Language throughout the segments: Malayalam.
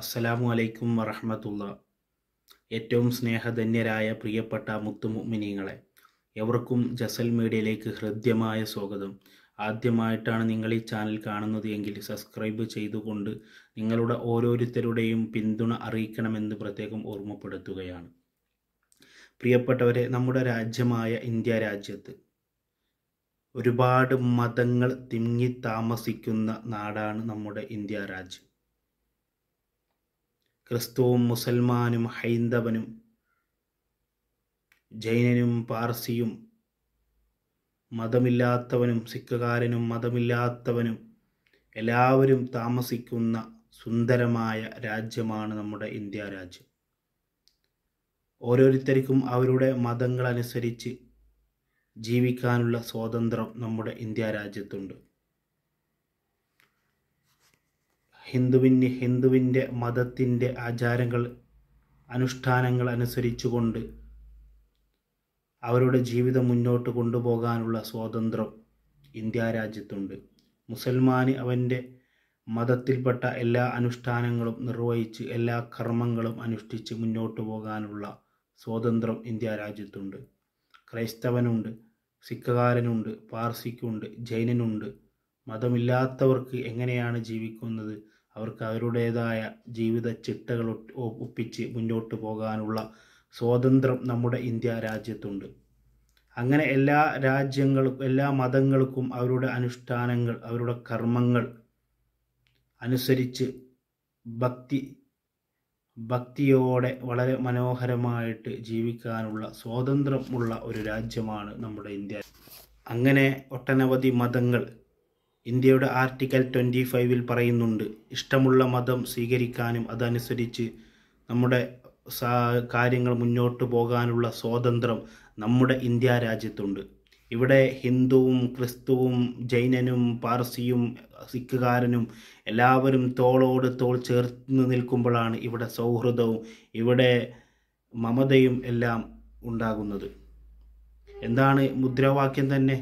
അസ്സലാമു അലൈക്കും വറഹമത്തുള്ള ഏറ്റവും സ്നേഹധന്യരായ പ്രിയപ്പെട്ട മുത്തുമിനിങ്ങളെ എവർക്കും ജസൽ മീഡിയയിലേക്ക് ഹൃദ്യമായ സ്വാഗതം ആദ്യമായിട്ടാണ് നിങ്ങൾ ഈ ചാനൽ കാണുന്നത് എങ്കിൽ സബ്സ്ക്രൈബ് ചെയ്തുകൊണ്ട് നിങ്ങളുടെ ഓരോരുത്തരുടെയും പിന്തുണ അറിയിക്കണമെന്ന് പ്രത്യേകം ഓർമ്മപ്പെടുത്തുകയാണ് പ്രിയപ്പെട്ടവരെ നമ്മുടെ രാജ്യമായ ഇന്ത്യ രാജ്യത്ത് ഒരുപാട് മതങ്ങൾ തിങ്ങി താമസിക്കുന്ന നാടാണ് നമ്മുടെ ഇന്ത്യ രാജ്യം ക്രിസ്തുവും മുസൽമാനും ഹൈന്ദവനും ജൈനനും പാർസിയും മതമില്ലാത്തവനും സിഖുകാരനും മതമില്ലാത്തവനും എല്ലാവരും താമസിക്കുന്ന സുന്ദരമായ രാജ്യമാണ് നമ്മുടെ ഇന്ത്യ രാജ്യം ഓരോരുത്തർക്കും അവരുടെ മതങ്ങളനുസരിച്ച് ജീവിക്കാനുള്ള സ്വാതന്ത്ര്യം നമ്മുടെ ഇന്ത്യ രാജ്യത്തുണ്ട് ഹിന്ദുവിന് ഹിന്ദുവിൻ്റെ മതത്തിൻ്റെ ആചാരങ്ങൾ അനുഷ്ഠാനങ്ങൾ അനുസരിച്ചുകൊണ്ട് അവരുടെ ജീവിതം മുന്നോട്ട് കൊണ്ടുപോകാനുള്ള സ്വാതന്ത്ര്യം ഇന്ത്യ രാജ്യത്തുണ്ട് മുസൽമാന് അവൻ്റെ മതത്തിൽപ്പെട്ട എല്ലാ അനുഷ്ഠാനങ്ങളും നിർവഹിച്ച് എല്ലാ കർമ്മങ്ങളും അനുഷ്ഠിച്ച് മുന്നോട്ട് പോകാനുള്ള സ്വാതന്ത്ര്യം ഇന്ത്യ രാജ്യത്തുണ്ട് ക്രൈസ്തവനുണ്ട് സിഖുകാരനുണ്ട് പാർസിക്കുണ്ട് ജൈനനുണ്ട് മതമില്ലാത്തവർക്ക് എങ്ങനെയാണ് ജീവിക്കുന്നത് അവർക്ക് അവരുടേതായ ജീവിത ചിട്ടകൾ ഒപ്പിച്ച് മുന്നോട്ട് പോകാനുള്ള സ്വാതന്ത്ര്യം നമ്മുടെ ഇന്ത്യ രാജ്യത്തുണ്ട് അങ്ങനെ എല്ലാ രാജ്യങ്ങൾക്കും എല്ലാ മതങ്ങൾക്കും അവരുടെ അനുഷ്ഠാനങ്ങൾ അവരുടെ കർമ്മങ്ങൾ അനുസരിച്ച് ഭക്തി ഭക്തിയോടെ വളരെ മനോഹരമായിട്ട് ജീവിക്കാനുള്ള സ്വാതന്ത്ര്യമുള്ള ഒരു രാജ്യമാണ് നമ്മുടെ ഇന്ത്യ അങ്ങനെ ഒട്ടനവധി മതങ്ങൾ ഇന്ത്യയുടെ ആർട്ടിക്കൽ ട്വൻറ്റി ഫൈവിൽ പറയുന്നുണ്ട് ഇഷ്ടമുള്ള മതം സ്വീകരിക്കാനും അതനുസരിച്ച് നമ്മുടെ കാര്യങ്ങൾ മുന്നോട്ട് പോകാനുള്ള സ്വാതന്ത്ര്യം നമ്മുടെ ഇന്ത്യ രാജ്യത്തുണ്ട് ഇവിടെ ഹിന്ദുവും ക്രിസ്തുവും ജൈനനും പാർസിയും സിഖുകാരനും എല്ലാവരും തോളോട് തോൾ ചേർന്ന് നിൽക്കുമ്പോഴാണ് ഇവിടെ സൗഹൃദവും ഇവിടെ മമതയും എല്ലാം ഉണ്ടാകുന്നത് എന്താണ് മുദ്രാവാക്യം തന്നെ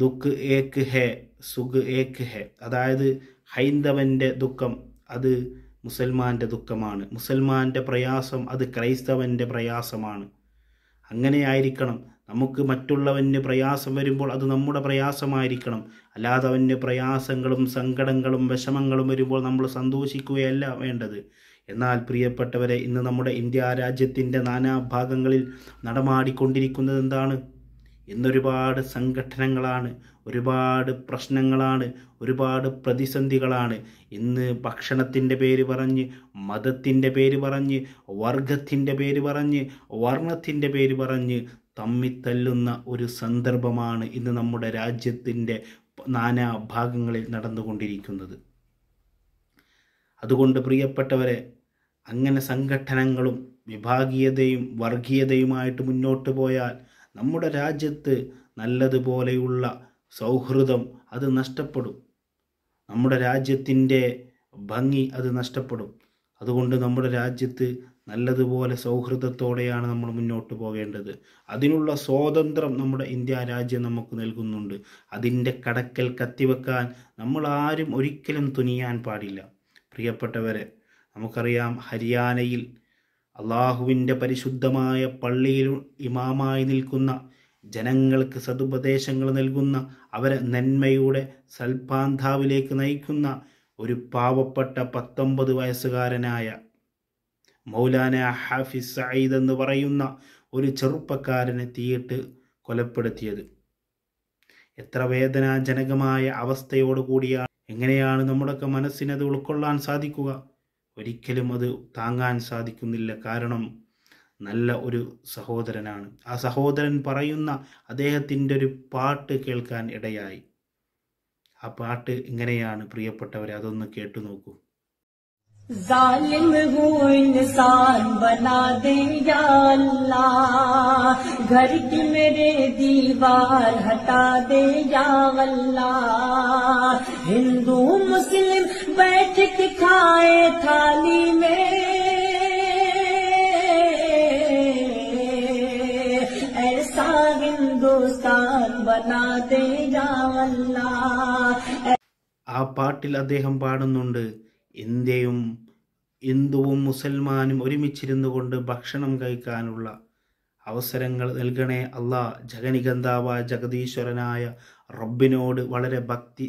ദുഃഖ് ഏക്ക് ഹേ സുഖ് ഏക്ക് ഹേ അതായത് ഹൈന്ദവൻ്റെ ദുഃഖം അത് മുസൽമാൻ്റെ ദുഃഖമാണ് മുസൽമാൻ്റെ പ്രയാസം അത് ക്രൈസ്തവൻ്റെ പ്രയാസമാണ് അങ്ങനെയായിരിക്കണം നമുക്ക് മറ്റുള്ളവന് പ്രയാസം വരുമ്പോൾ അത് നമ്മുടെ പ്രയാസമായിരിക്കണം അല്ലാതെ അവന് പ്രയാസങ്ങളും സങ്കടങ്ങളും വിഷമങ്ങളും വരുമ്പോൾ നമ്മൾ സന്തോഷിക്കുകയല്ല വേണ്ടത് എന്നാൽ പ്രിയപ്പെട്ടവരെ ഇന്ന് നമ്മുടെ ഇന്ത്യ രാജ്യത്തിൻ്റെ നാനാഭാഗങ്ങളിൽ ഭാഗങ്ങളിൽ നടമാടിക്കൊണ്ടിരിക്കുന്നത് എന്താണ് ഇന്നൊരുപാട് സംഘടനകളാണ് ഒരുപാട് പ്രശ്നങ്ങളാണ് ഒരുപാട് പ്രതിസന്ധികളാണ് ഇന്ന് ഭക്ഷണത്തിൻ്റെ പേര് പറഞ്ഞ് മതത്തിൻ്റെ പേര് പറഞ്ഞ് വർഗത്തിൻ്റെ പേര് പറഞ്ഞ് വർണ്ണത്തിൻ്റെ പേര് പറഞ്ഞ് തമ്മിത്തല്ലുന്ന ഒരു സന്ദർഭമാണ് ഇന്ന് നമ്മുടെ രാജ്യത്തിൻ്റെ നാനാ ഭാഗങ്ങളിൽ നടന്നുകൊണ്ടിരിക്കുന്നത് അതുകൊണ്ട് പ്രിയപ്പെട്ടവരെ അങ്ങനെ സംഘടനകളും വിഭാഗീയതയും വർഗീയതയുമായിട്ട് മുന്നോട്ട് പോയാൽ നമ്മുടെ രാജ്യത്ത് നല്ലതുപോലെയുള്ള സൗഹൃദം അത് നഷ്ടപ്പെടും നമ്മുടെ രാജ്യത്തിൻ്റെ ഭംഗി അത് നഷ്ടപ്പെടും അതുകൊണ്ട് നമ്മുടെ രാജ്യത്ത് നല്ലതുപോലെ സൗഹൃദത്തോടെയാണ് നമ്മൾ മുന്നോട്ട് പോകേണ്ടത് അതിനുള്ള സ്വാതന്ത്ര്യം നമ്മുടെ ഇന്ത്യ രാജ്യം നമുക്ക് നൽകുന്നുണ്ട് അതിൻ്റെ കടക്കൽ കത്തിവെക്കാൻ നമ്മൾ ആരും ഒരിക്കലും തുനിയാൻ പാടില്ല പ്രിയപ്പെട്ടവരെ നമുക്കറിയാം ഹരിയാനയിൽ അള്ളാഹുവിൻ്റെ പരിശുദ്ധമായ പള്ളിയിൽ ഇമാമായി നിൽക്കുന്ന ജനങ്ങൾക്ക് സതുപദേശങ്ങൾ നൽകുന്ന അവരെ നന്മയുടെ സൽപാന്താവിലേക്ക് നയിക്കുന്ന ഒരു പാവപ്പെട്ട പത്തൊമ്പത് വയസ്സുകാരനായ മൗലാന ഹാഫിസ് സയ്യിദ് എന്ന് പറയുന്ന ഒരു ചെറുപ്പക്കാരനെ തീയിട്ട് കൊലപ്പെടുത്തിയത് എത്ര വേദനാജനകമായ അവസ്ഥയോടുകൂടിയാണ് എങ്ങനെയാണ് നമ്മുടെയൊക്കെ മനസ്സിനത് ഉൾക്കൊള്ളാൻ സാധിക്കുക ഒരിക്കലും അത് താങ്ങാൻ സാധിക്കുന്നില്ല കാരണം നല്ല ഒരു സഹോദരനാണ് ആ സഹോദരൻ പറയുന്ന അദ്ദേഹത്തിൻ്റെ ഒരു പാട്ട് കേൾക്കാൻ ഇടയായി ആ പാട്ട് എങ്ങനെയാണ് പ്രിയപ്പെട്ടവരെ അതൊന്ന് കേട്ടു നോക്കൂ ظالم ہو انسان بنا دے या अल्लाह घर کی میرے دیوار ہٹا دے یا اللہ ആ പാട്ടിൽ അദ്ദേഹം പാടുന്നുണ്ട് ഇന്ത്യയും ഹിന്ദുവും മുസൽമാനും ഒരുമിച്ചിരുന്നു കൊണ്ട് ഭക്ഷണം കഴിക്കാനുള്ള അവസരങ്ങൾ നൽകണേ അല്ലാ ജഗനികന്താവായ ജഗദീശ്വരനായ റബ്ബിനോട് വളരെ ഭക്തി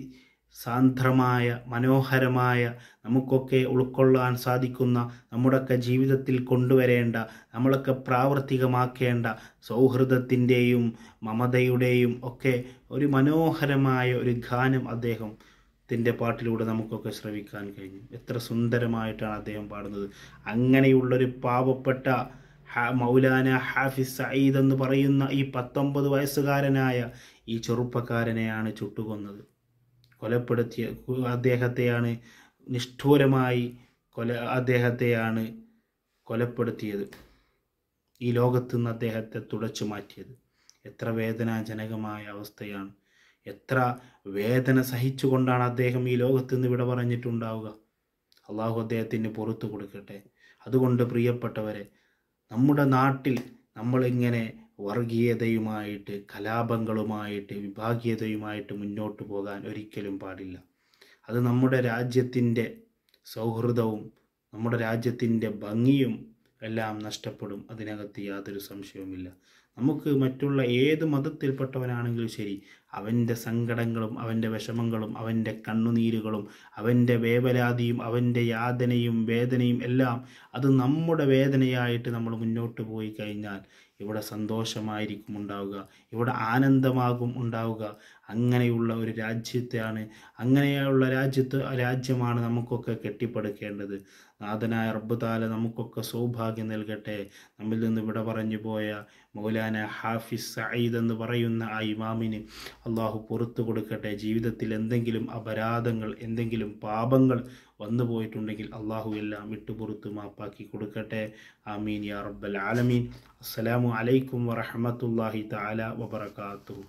സാന്ദ്രമായ മനോഹരമായ നമുക്കൊക്കെ ഉൾക്കൊള്ളാൻ സാധിക്കുന്ന നമ്മുടെയൊക്കെ ജീവിതത്തിൽ കൊണ്ടുവരേണ്ട നമ്മളൊക്കെ പ്രാവർത്തികമാക്കേണ്ട സൗഹൃദത്തിൻ്റെയും മമതയുടെയും ഒക്കെ ഒരു മനോഹരമായ ഒരു ഗാനം അദ്ദേഹം ത്തിൻ്റെ പാട്ടിലൂടെ നമുക്കൊക്കെ ശ്രവിക്കാൻ കഴിഞ്ഞു എത്ര സുന്ദരമായിട്ടാണ് അദ്ദേഹം പാടുന്നത് അങ്ങനെയുള്ളൊരു പാവപ്പെട്ട മൗലാന ഹാഫിസ് സയ്യിദ് എന്ന് പറയുന്ന ഈ പത്തൊമ്പത് വയസ്സുകാരനായ ഈ ചെറുപ്പക്കാരനെയാണ് ചുട്ടുകൊന്നത് കൊലപ്പെടുത്തിയ അദ്ദേഹത്തെയാണ് നിഷ്ഠൂരമായി കൊല അദ്ദേഹത്തെയാണ് കൊലപ്പെടുത്തിയത് ഈ ലോകത്തു നിന്ന് അദ്ദേഹത്തെ തുടച്ചു മാറ്റിയത് എത്ര വേദനാജനകമായ അവസ്ഥയാണ് എത്ര വേദന സഹിച്ചുകൊണ്ടാണ് അദ്ദേഹം ഈ ലോകത്ത് നിന്ന് ഇവിടെ പറഞ്ഞിട്ടുണ്ടാവുക അള്ളാഹു അദ്ദേഹത്തിന് പുറത്തു കൊടുക്കട്ടെ അതുകൊണ്ട് പ്രിയപ്പെട്ടവരെ നമ്മുടെ നാട്ടിൽ നമ്മളിങ്ങനെ വർഗീയതയുമായിട്ട് കലാപങ്ങളുമായിട്ട് വിഭാഗീയതയുമായിട്ട് മുന്നോട്ട് പോകാൻ ഒരിക്കലും പാടില്ല അത് നമ്മുടെ രാജ്യത്തിൻ്റെ സൗഹൃദവും നമ്മുടെ രാജ്യത്തിൻ്റെ ഭംഗിയും എല്ലാം നഷ്ടപ്പെടും അതിനകത്ത് യാതൊരു സംശയവുമില്ല നമുക്ക് മറ്റുള്ള ഏത് മതത്തിൽപ്പെട്ടവനാണെങ്കിലും ശരി അവൻ്റെ സങ്കടങ്ങളും അവൻ്റെ വിഷമങ്ങളും അവൻ്റെ കണ്ണുനീരുകളും അവൻ്റെ വേവലാതിയും അവൻ്റെ യാതനയും വേദനയും എല്ലാം അത് നമ്മുടെ വേദനയായിട്ട് നമ്മൾ മുന്നോട്ട് പോയി കഴിഞ്ഞാൽ ഇവിടെ സന്തോഷമായിരിക്കും ഉണ്ടാവുക ഇവിടെ ആനന്ദമാകും ഉണ്ടാവുക അങ്ങനെയുള്ള ഒരു രാജ്യത്തെയാണ് അങ്ങനെയുള്ള രാജ്യത്ത് രാജ്യമാണ് നമുക്കൊക്കെ കെട്ടിപ്പടുക്കേണ്ടത് നാഥനായ റബ്ബുതാല നമുക്കൊക്കെ സൗഭാഗ്യം നൽകട്ടെ നമ്മിൽ നിന്ന് വിട പറഞ്ഞു പോയ മൗലാന ഹാഫിസ് സയ്യിദ് എന്ന് പറയുന്ന ആ ഇമാമിന് അള്ളാഹു പുറത്തു കൊടുക്കട്ടെ ജീവിതത്തിൽ എന്തെങ്കിലും അപരാധങ്ങൾ എന്തെങ്കിലും പാപങ്ങൾ വന്നു പോയിട്ടുണ്ടെങ്കിൽ അള്ളാഹു എല്ലാം വിട്ടുപുറത്ത് മാപ്പാക്കി കൊടുക്കട്ടെ ആമീൻ യാ റബ്ബൽ ആലമീൻ അസ്സലാമു അലൈക്കും വറഹമത്തല്ലാഹി താല വബർക്കാത്തു